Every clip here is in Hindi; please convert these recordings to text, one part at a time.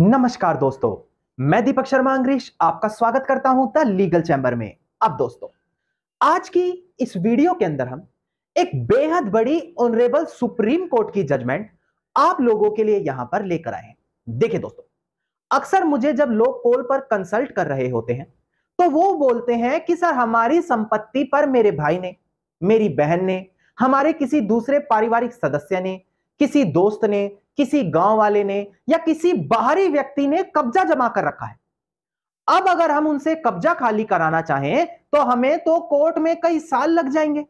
नमस्कार दोस्तों मैं दीपक शर्मा अंग्रेश आपका स्वागत करता हूं द लीगल चैंबर में अब दोस्तों आज की इस वीडियो के अंदर हम एक बेहद बड़ी ऑनरेबल सुप्रीम कोर्ट की जजमेंट आप लोगों के लिए यहां पर लेकर आए हैं देखिए दोस्तों अक्सर मुझे जब लोग कॉल पर कंसल्ट कर रहे होते हैं तो वो बोलते हैं कि सर हमारी संपत्ति पर मेरे भाई ने मेरी बहन ने हमारे किसी दूसरे पारिवारिक सदस्य ने किसी दोस्त ने किसी गांव वाले ने या किसी बाहरी व्यक्ति ने कब्जा जमा कर रखा है अब अगर हम उनसे कब्जा खाली कराना चाहें तो हमें तो कोर्ट में कई साल लग जाएंगे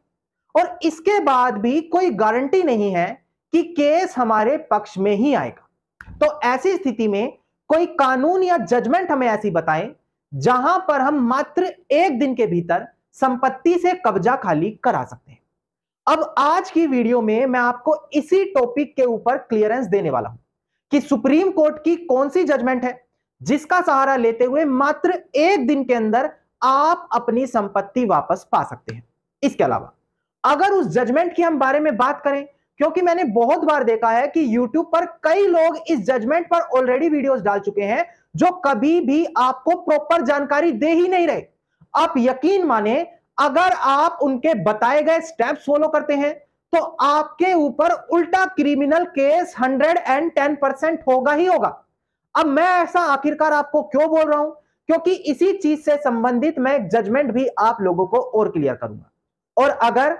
और इसके बाद भी कोई गारंटी नहीं है कि केस हमारे पक्ष में ही आएगा तो ऐसी स्थिति में कोई कानून या जजमेंट हमें ऐसी बताए जहां पर हम मात्र एक दिन के भीतर संपत्ति से कब्जा खाली करा सकते हैं अब आज की वीडियो में मैं आपको इसी टॉपिक के ऊपर क्लियरेंस देने वाला हूं कि सुप्रीम कोर्ट की कौन सी जजमेंट है जिसका सहारा लेते हुए मात्र एक दिन के अंदर आप अपनी संपत्ति वापस पा सकते हैं इसके अलावा अगर उस जजमेंट की हम बारे में बात करें क्योंकि मैंने बहुत बार देखा है कि YouTube पर कई लोग इस जजमेंट पर ऑलरेडी वीडियोस डाल चुके हैं जो कभी भी आपको प्रॉपर जानकारी दे ही नहीं रहे आप यकीन माने अगर आप उनके बताए गए स्टेप्स फॉलो करते हैं तो आपके ऊपर उल्टा criminal case hundred and ten percent होगा ही होगा अब मैं ऐसा आखिरकार आपको क्यों बोल रहा हूं क्योंकि इसी चीज से संबंधित मैं जजमेंट भी आप लोगों को और क्लियर करूंगा और अगर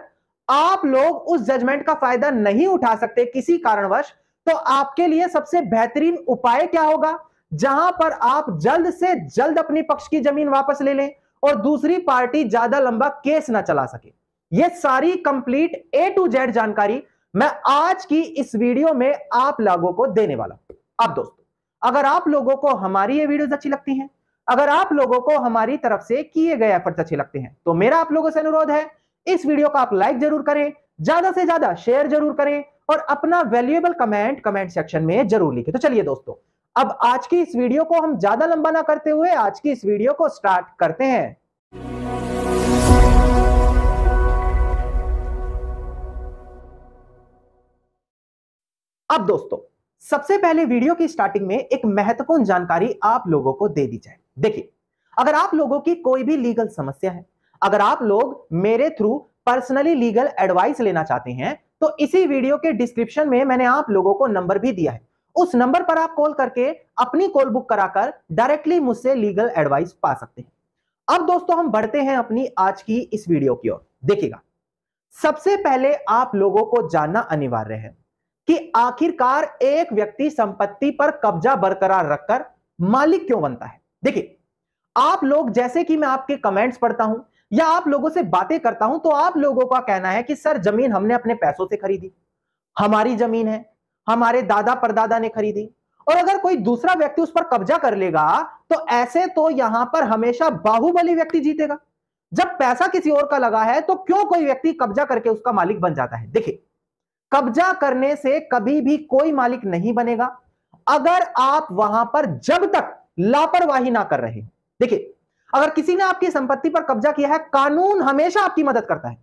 आप लोग उस जजमेंट का फायदा नहीं उठा सकते किसी कारणवश तो आपके लिए सबसे बेहतरीन उपाय क्या होगा जहां पर आप जल्द से जल्द अपनी पक्ष की जमीन वापस ले लें और दूसरी पार्टी ज्यादा लंबा केस ना चला सके ये सारी कंप्लीट ए टू जेड जानकारी मैं आज की इस वीडियो में आप लोगों को देने वाला अब दोस्तों अगर आप लोगों को हमारी ये वीडियोस अच्छी लगती हैं अगर आप लोगों को हमारी तरफ से किए गए एफर्ट्स अच्छे लगते हैं तो मेरा आप लोगों से अनुरोध है इस वीडियो को आप लाइक जरूर करें ज्यादा से ज्यादा शेयर जरूर करें और अपना वैल्यूएबल कमेंट कमेंट सेक्शन में जरूर लिखे तो चलिए दोस्तों अब आज की इस वीडियो को हम ज्यादा लंबा ना करते हुए आज की इस वीडियो को स्टार्ट करते हैं अब दोस्तों सबसे पहले वीडियो की स्टार्टिंग में एक महत्वपूर्ण जानकारी आप लोगों को दे दी जाए देखिए अगर आप लोगों की कोई भी लीगल समस्या है अगर आप लोग मेरे थ्रू पर्सनली लीगल एडवाइस लेना चाहते हैं तो इसी वीडियो के डिस्क्रिप्शन में मैंने आप लोगों को नंबर भी दिया है उस नंबर पर आप कॉल करके अपनी कॉल बुक कराकर डायरेक्टली मुझसे लीगल एडवाइस पा सकते हैं अब दोस्तों हम बढ़ते हैं अपनी आज की इस वीडियो की ओर देखिएगा सबसे पहले आप लोगों को जानना अनिवार्य है कि आखिरकार एक व्यक्ति संपत्ति पर कब्जा बरकरार रखकर मालिक क्यों बनता है देखिए आप लोग जैसे कि मैं आपके कमेंट्स पढ़ता हूं या आप लोगों से बातें करता हूं तो आप लोगों का कहना है कि सर जमीन हमने अपने पैसों से खरीदी हमारी जमीन है हमारे दादा परदादा ने खरीदी और अगर कोई दूसरा व्यक्ति उस पर कब्जा कर लेगा तो ऐसे तो यहां पर हमेशा बाहुबली व्यक्ति जीतेगा जब पैसा किसी और का लगा है तो क्यों कोई व्यक्ति कब्जा करके उसका मालिक बन जाता है देखिए कब्जा करने से कभी भी कोई मालिक नहीं बनेगा अगर आप वहां पर जब तक लापरवाही ना कर रहे देखिए अगर किसी ने आपकी संपत्ति पर कब्जा किया है कानून हमेशा आपकी मदद करता है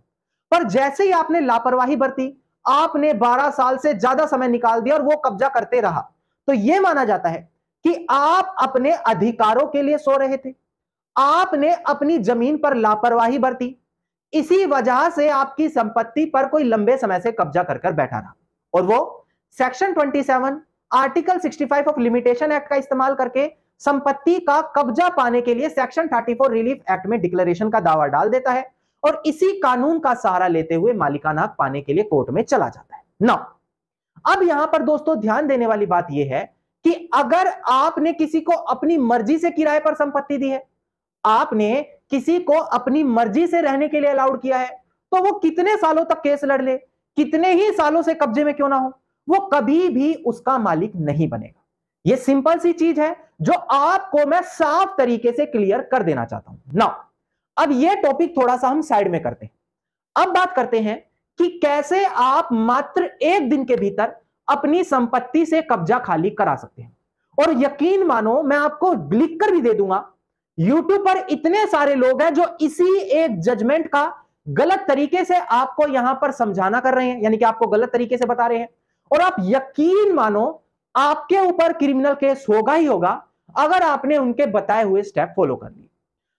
पर जैसे ही आपने लापरवाही बरती आपने 12 साल से ज्यादा समय निकाल दिया और वो कब्जा करते रहा तो यह माना जाता है कि आप अपने अधिकारों के लिए सो रहे थे आपने अपनी जमीन पर लापरवाही बरती इसी वजह से आपकी संपत्ति पर कोई लंबे समय से कब्जा कर कर बैठा रहा और वो section 27 article 65 of limitation act का इस्तेमाल करके संपत्ति का कब्जा पाने के लिए सेक्शन 34 रिलीफ एक्ट में डिक्लेरेशन का दावा डाल देता है और इसी कानून का सहारा लेते हुए मालिकाना हक पाने के लिए कोर्ट में चला जाता है ना अब यहां पर दोस्तों ध्यान देने वाली बात यह है कि अगर आपने किसी को अपनी मर्जी से किराए पर संपत्ति दी है आपने किसी को अपनी मर्जी से रहने के लिए अलाउड किया है तो वो कितने सालों तक केस लड़ ले कितने ही सालों से कब्जे में क्यों ना हो वो कभी भी उसका मालिक नहीं बनेगा ये सिंपल सी चीज है जो आपको मैं साफ तरीके से क्लियर कर देना चाहता हूं नाउ अब यह टॉपिक थोड़ा सा हम साइड में करते हैं अब बात करते हैं कि कैसे आप मात्र एक दिन के भीतर अपनी संपत्ति से कब्जा खाली करा सकते हैं और यकीन मानो मैं आपको लिख कर भी दे दूंगा YouTube पर इतने सारे लोग हैं जो इसी एक जजमेंट का गलत तरीके से आपको यहां पर समझाना कर रहे हैं यानी कि आपको गलत तरीके से बता रहे हैं और आप यकीन मानो आपके ऊपर क्रिमिनल केस होगा ही होगा अगर आपने उनके बताए हुए स्टेप फॉलो कर लिए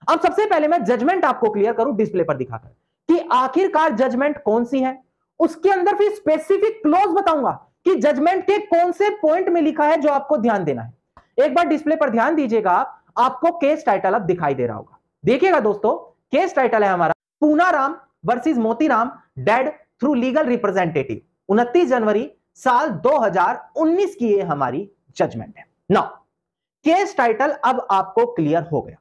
अब सबसे पहले मैं जजमेंट आपको क्लियर करूं डिस्प्ले पर दिखाकर कि आखिरकार जजमेंट कौन सी है उसके अंदर फिर स्पेसिफिक क्लोज बताऊंगा कि जजमेंट के कौन से पॉइंट में लिखा है जो आपको ध्यान देना है एक बार डिस्प्ले पर ध्यान दीजिएगा आपको केस टाइटल अब दिखाई दे रहा होगा देखिएगा दोस्तों केस टाइटल है हमारा Poona Ram Moti Motiram dead through legal representative उनतीस जनवरी साल 2019 की ये हमारी जजमेंट है नाउ केस टाइटल अब आपको क्लियर हो गया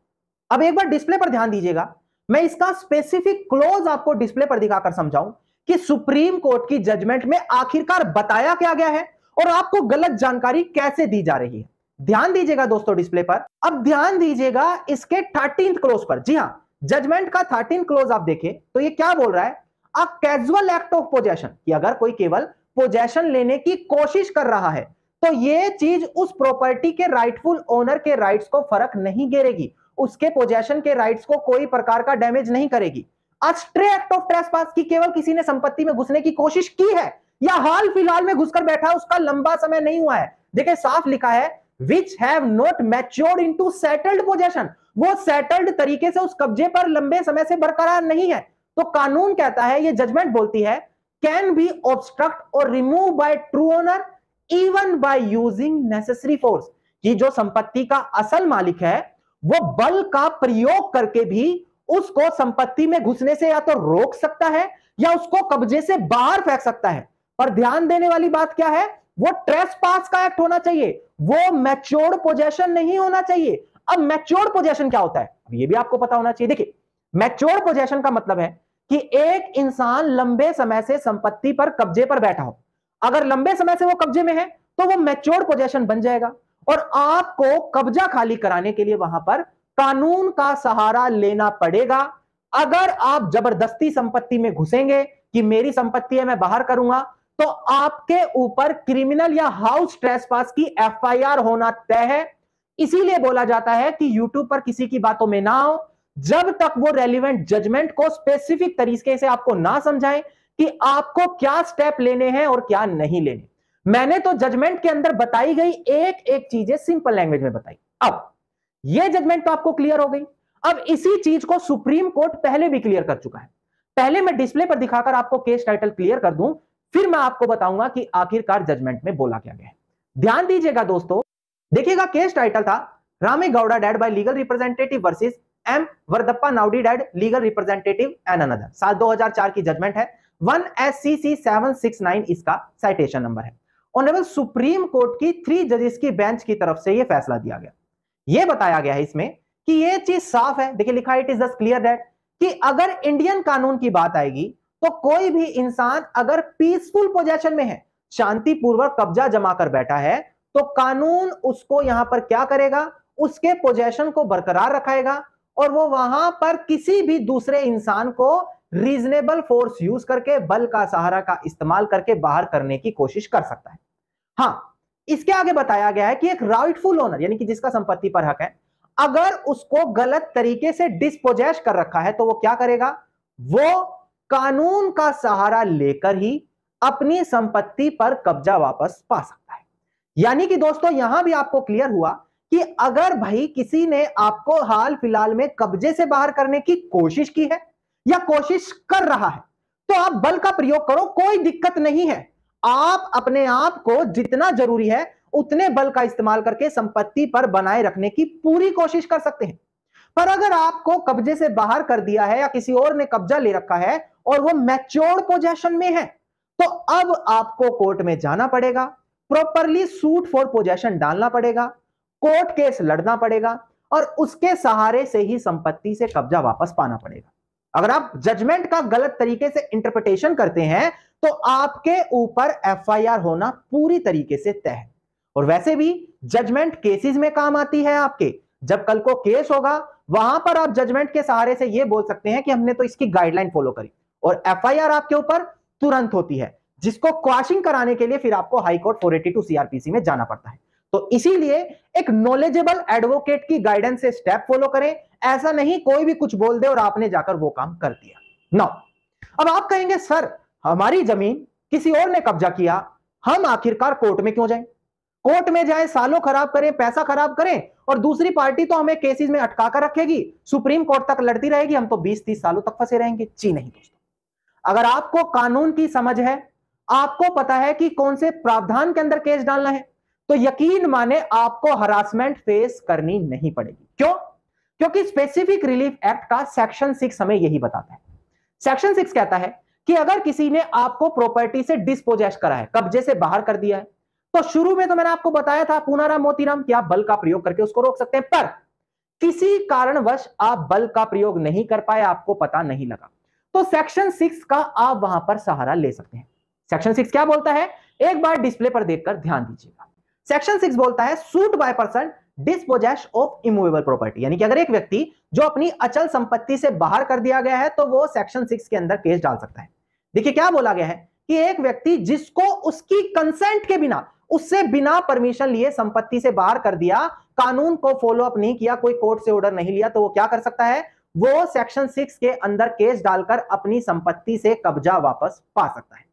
अब एक बार डिस्प्ले पर ध्यान दीजिएगा मैं इसका स्पेसिफिक क्लोज आपको डिस्प्ले पर दिखाकर समझाऊं कि सुप्रीम कोर्ट की जजमेंट में आखिरकार बताया क्या गया है और आपको गलत जानकारी कैसे दी जा रही है ध्यान दीजिएगा दोस्तों डिस्प्ले पर अब ध्यान दीजिएगा इसके थर्टीन क्लोज पर जी हाँ जजमेंट का थर्टीन क्लोज आप देखें तो ये क्या बोल रहा है a casual act of possession कि अगर कोई केवल पोजेशन लेने की कोशिश कर रहा है तो ये चीज उस प्रॉपर्टी के राइटफुल ओनर के राइट्स को फर्क नहीं गिरेगी उसके पोजेशन के राइट्स को कोई प्रकार का डैमेज नहीं करेगी एक्ट ऑफ ट्रेसपास की केवल किसी ने संपत्ति में घुसने की कोशिश की है या हाल फिलहाल में घुसकर बैठा है उसका लंबा समय नहीं हुआ है देखे साफ लिखा है which have not matured to settled possession वो सेटल्ड तरीके से उस कब्जे पर लंबे समय से बरकरार नहीं है तो कानून कहता है ये जजमेंट बोलती है कैन बी ऑब्स्ट्रक्ट और remove by true owner even by using necessary force कि जो संपत्ति का असल मालिक है वो बल का प्रयोग करके भी उसको संपत्ति में घुसने से या तो रोक सकता है या उसको कब्जे से बाहर फेंक सकता है पर ध्यान देने वाली बात क्या है वो ट्रेस पास का एक्ट होना चाहिए वो मैच्योर्ड पोजेशन नहीं होना चाहिए अब मैच्योर्ड पोजेशन क्या होता है अब ये भी आपको पता होना चाहिए देखिए मैच्योर पोजेशन का मतलब है कि एक इंसान लंबे समय से संपत्ति पर कब्जे पर बैठा हो अगर लंबे समय से वो कब्जे में है तो वो मैच्योर पोजेशन बन जाएगा और आपको कब्जा खाली कराने के लिए वहां पर कानून का सहारा लेना पड़ेगा अगर आप जबरदस्ती संपत्ति में घुसेंगे कि मेरी संपत्ति है मैं बाहर करूंगा तो आपके ऊपर क्रिमिनल या हाउस ट्रेस पास की एफ होना तय है इसीलिए बोला जाता है कि YouTube पर किसी की बातों में ना आओ जब तक वो रेलिवेंट जजमेंट को स्पेसिफिक तरीके से आपको ना समझाएं कि आपको क्या स्टेप लेने हैं और क्या नहीं लेने मैंने तो जजमेंट के अंदर बताई गई एक एक चीजें सिंपल लैंग्वेज में बताई अब यह जजमेंट तो आपको क्लियर हो गई अब इसी चीज को सुप्रीम कोर्ट पहले भी क्लियर कर चुका है पहले मैं डिस्प्ले पर दिखाकर आपको केस टाइटल क्लियर कर दूं फिर मैं आपको बताऊंगा कि आखिरकार जजमेंट में बोला क्या गया है ध्यान दीजिएगा दोस्तों देखिएगा केस टाइटल था Rame Gowda dead by legal representative versus M Varadappa Naidu dead legal representative and another साल 2004 की जजमेंट है one S C C seven six nine इसका साइटेशन नंबर है ऑनरेबल सुप्रीम कोर्ट की थ्री जजेस की बेंच की तरफ से यह फैसला दिया गया यह बताया गया है इसमें कि यह चीज साफ है देखिए लिखा it is this clear that कि अगर इंडियन कानून की बात आएगी तो कोई भी इंसान अगर पीसफुल पोजेशन में है शांतिपूर्वक कब्जा जमा कर बैठा है तो कानून उसको यहां पर क्या करेगा उसके पोजेशन को बरकरार रखाएगा और वो वहां पर किसी भी दूसरे इंसान को रीजनेबल फोर्स यूज करके बल का सहारा का इस्तेमाल करके बाहर करने की कोशिश कर सकता है हाँ इसके आगे बताया गया है कि एक राइटफुल ओनर यानी कि जिसका संपत्ति पर हक है अगर उसको गलत तरीके से डिस्पोजेस कर रखा है तो वो क्या करेगा वो कानून का सहारा लेकर ही अपनी संपत्ति पर कब्जा वापस पा सकता है यानी कि दोस्तों यहां भी आपको क्लियर हुआ कि अगर भाई किसी ने आपको हाल फिलहाल में कब्जे से बाहर करने की कोशिश की है या कोशिश कर रहा है तो आप बल का प्रयोग करो कोई दिक्कत नहीं है आप अपने आप को जितना जरूरी है उतने बल का इस्तेमाल करके संपत्ति पर बनाए रखने की पूरी कोशिश कर सकते हैं पर अगर आपको कब्जे से बाहर कर दिया है या किसी और ने कब्जा ले रखा है और वो मैच्योर पोजेशन में है तो अब आपको कोर्ट में जाना पड़ेगा प्रॉपरली सूट फॉर पोजेशन डालना पड़ेगा कोर्ट केस लड़ना पड़ेगा और उसके सहारे से ही संपत्ति से कब्जा वापस पाना पड़ेगा अगर आप जजमेंट का गलत तरीके से इंटरप्रिटेशन करते हैं तो आपके ऊपर एफआईआर होना पूरी तरीके से तय है और वैसे भी जजमेंट केसेस में काम आती है आपके जब कल को केस होगा वहां पर आप जजमेंट के सहारे से यह बोल सकते हैं कि हमने तो इसकी गाइडलाइन फॉलो करी और एफआईआर आपके ऊपर तुरंत होती है जिसको क्वाशिंग कराने के लिए फिर आपको high court four eighty two CrPC में जाना पड़ता है तो इसीलिए एक नॉलेजेबल एडवोकेट की गाइडेंस से स्टेप फॉलो करें ऐसा नहीं कोई भी कुछ बोल दे और आपने जाकर वो काम कर दिया नौ अब आप कहेंगे सर हमारी जमीन किसी और ने कब्जा किया हम आखिरकार कोर्ट में क्यों जाए कोर्ट में जाए सालों खराब करें पैसा खराब करें और दूसरी पार्टी तो हमें केसेस में अटका कर रखेगी सुप्रीम कोर्ट तक लड़ती रहेगी हम तो 20-30 सालों तक फंसे रहेंगे जी नहीं दोस्तों अगर आपको कानून की समझ है आपको पता है कि कौन से प्रावधान के अंदर केस डालना है तो यकीन माने आपको हरासमेंट फेस करनी नहीं पड़ेगी क्यों क्योंकि स्पेसिफिक रिलीफ एक्ट का सेक्शन सिक्स हमें यही बताता है सेक्शन सिक्स कहता है कि अगर किसी ने आपको प्रॉपर्टी से डिस्पोजेस करा है कब्जे से बाहर कर दिया है तो शुरू में तो मैंने आपको बताया था पूनाराम मोतीराम कि आप बल का प्रयोग करके उसको रोक सकते हैं पर किसी कारणवश आप बल का प्रयोग नहीं कर पाए आपको पता नहीं लगा तो सेक्शन सिक्स का आप वहां पर सहारा ले सकते हैं सेक्शन सिक्स क्या बोलता है एक बार डिस्प्ले पर देखकर ध्यान दीजिएगा सेक्शन सिक्स बोलता है suit by person dispossessed of immovable property यानी कि अगर एक व्यक्ति जो अपनी अचल संपत्ति से बाहर कर दिया गया है तो वो सेक्शन सिक्स के अंदर केस डाल सकता है देखिए क्या बोला गया है कि एक व्यक्ति जिसको उसकी कंसेंट के बिना उससे बिना परमिशन लिए संपत्ति से बाहर कर दिया कानून को फॉलो अप नहीं किया कोई कोर्ट से ऑर्डर नहीं लिया तो वो क्या कर सकता है वो सेक्शन सिक्स के अंदर केस डालकर अपनी संपत्ति से कब्जा वापस पा सकता है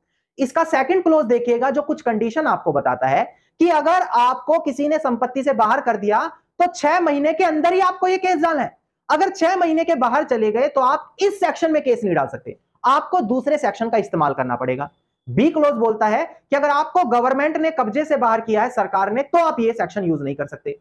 इसका सेकंड क्लोज देखिएगा जो कुछ कंडीशन आपको बताता है कि अगर आपको किसी ने संपत्ति से बाहर कर दिया तो छह महीने के अंदर ही आपको ये केस डालना है अगर छह महीने के बाहर चले गए तो आप इस सेक्शन में केस नहीं डाल सकते आपको दूसरे सेक्शन का इस्तेमाल करना पड़ेगा बी क्लोज बोलता है कि अगर आपको गवर्नमेंट ने कब्जे से बाहर किया है सरकार ने तो आप ये सेक्शन यूज नहीं कर सकते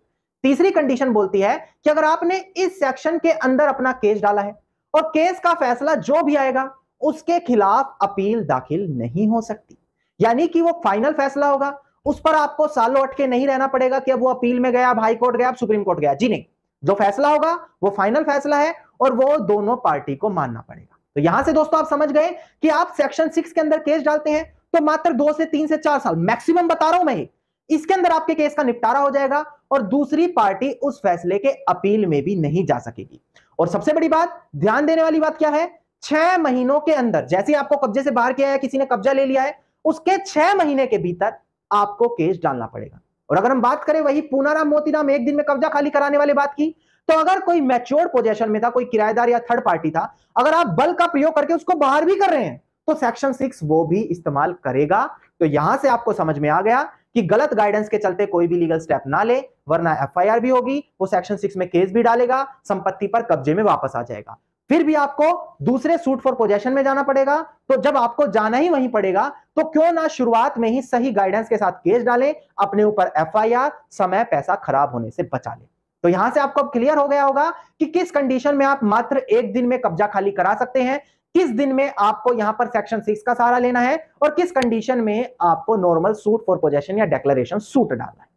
तीसरी कंडीशन बोलती है कि अगर आपने इस सेक्शन के अंदर अपना केस डाला है और केस का फैसला जो भी आएगा उसके खिलाफ अपील दाखिल नहीं हो सकती यानी कि वो फाइनल फैसला होगा उस पर आपको सालों अटके नहीं रहना पड़ेगा कि अब वो अपील में गया अब हाई कोर्ट गया सुप्रीम कोर्ट गया जी नहीं जो फैसला होगा वो फाइनल फैसला है और वो दोनों पार्टी को मानना पड़ेगा तो यहां से दोस्तों आप समझ गए कि आप सेक्शन सिक्स के अंदर केस डालते हैं तो मात्र दो से तीन से चार साल मैक्सिमम बता रहा हूं मैं इसके अंदर आपके केस का निपटारा हो जाएगा और दूसरी पार्टी उस फैसले के अपील में भी नहीं जा सकेगी और सबसे बड़ी बात ध्यान देने वाली बात क्या है छह महीनों के अंदर जैसे आपको कब्जे से बाहर किया है किसी ने कब्जा ले लिया है उसके छह महीने के भीतर आपको केस डालना पड़ेगा और अगर हम बात करें वही पूनाराम मोतीराम एक दिन में कब्जा खाली कराने वाले बात की तो अगर कोई मैच्योर पोजेशन में था कोई किराएदार या थर्ड पार्टी था अगर आप बल का प्रयोग करके उसको बाहर भी कर रहे हैं तो सेक्शन सिक्स वो भी इस्तेमाल करेगा तो यहां से आपको समझ में आ गया कि गलत गाइडेंस के चलते कोई भी लीगल स्टेप ना ले वरना एफआईआर भी होगी वो सेक्शन सिक्स में केस भी डालेगा संपत्ति पर कब्जे में वापस आ जाएगा फिर भी आपको दूसरे सूट फॉर पोजेशन में जाना पड़ेगा तो जब आपको जाना ही वहीं पड़ेगा तो क्यों ना शुरुआत में ही सही गाइडेंस के साथ केस डालें अपने ऊपर एफआईआर समय पैसा खराब होने से बचा लें तो यहां से आपको अब क्लियर हो गया होगा कि किस कंडीशन में आप मात्र एक दिन में कब्जा खाली करा सकते हैं किस दिन में आपको यहां पर सेक्शन सिक्स का सहारा लेना है और किस कंडीशन में आपको नॉर्मल सूट फॉर पोजेशन या डेक्लेरेशन सूट डालना है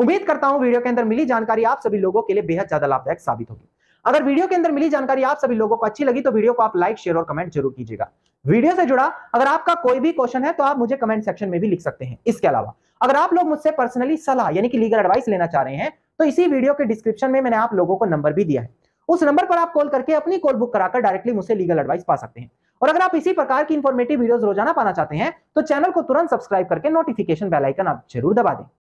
उम्मीद करता हूं वीडियो के अंदर मिली जानकारी आप सभी लोगों के लिए बेहद ज्यादा लाभदायक साबित होगी अगर वीडियो के अंदर मिली जानकारी आप सभी लोगों को अच्छी लगी तो वीडियो को आप लाइक शेयर और कमेंट जरूर कीजिएगा वीडियो से जुड़ा अगर आपका कोई भी क्वेश्चन है तो आप मुझे कमेंट सेक्शन में भी लिख सकते हैं इसके अलावा अगर आप लोग मुझसे पर्सनली सलाह यानी कि लीगल एडवाइस लेना चाह रहे हैं तो इसी वीडियो के डिस्क्रिप्शन में मैंने आप लोगों को नंबर भी दिया है उस नंबर पर आप कॉल करके अपनी कॉल बुक कराकर डायरेक्टली मुझसे लीगल एडवाइस पा सकते हैं और अगर आप इसी प्रकार की इन्फॉर्मेटिव वीडियोस रोजाना पाना चाहते हैं तो चैनल को तुरंत सब्सक्राइब करके नोटिफिकेशन बेल आइकन आप जरूर दबा दें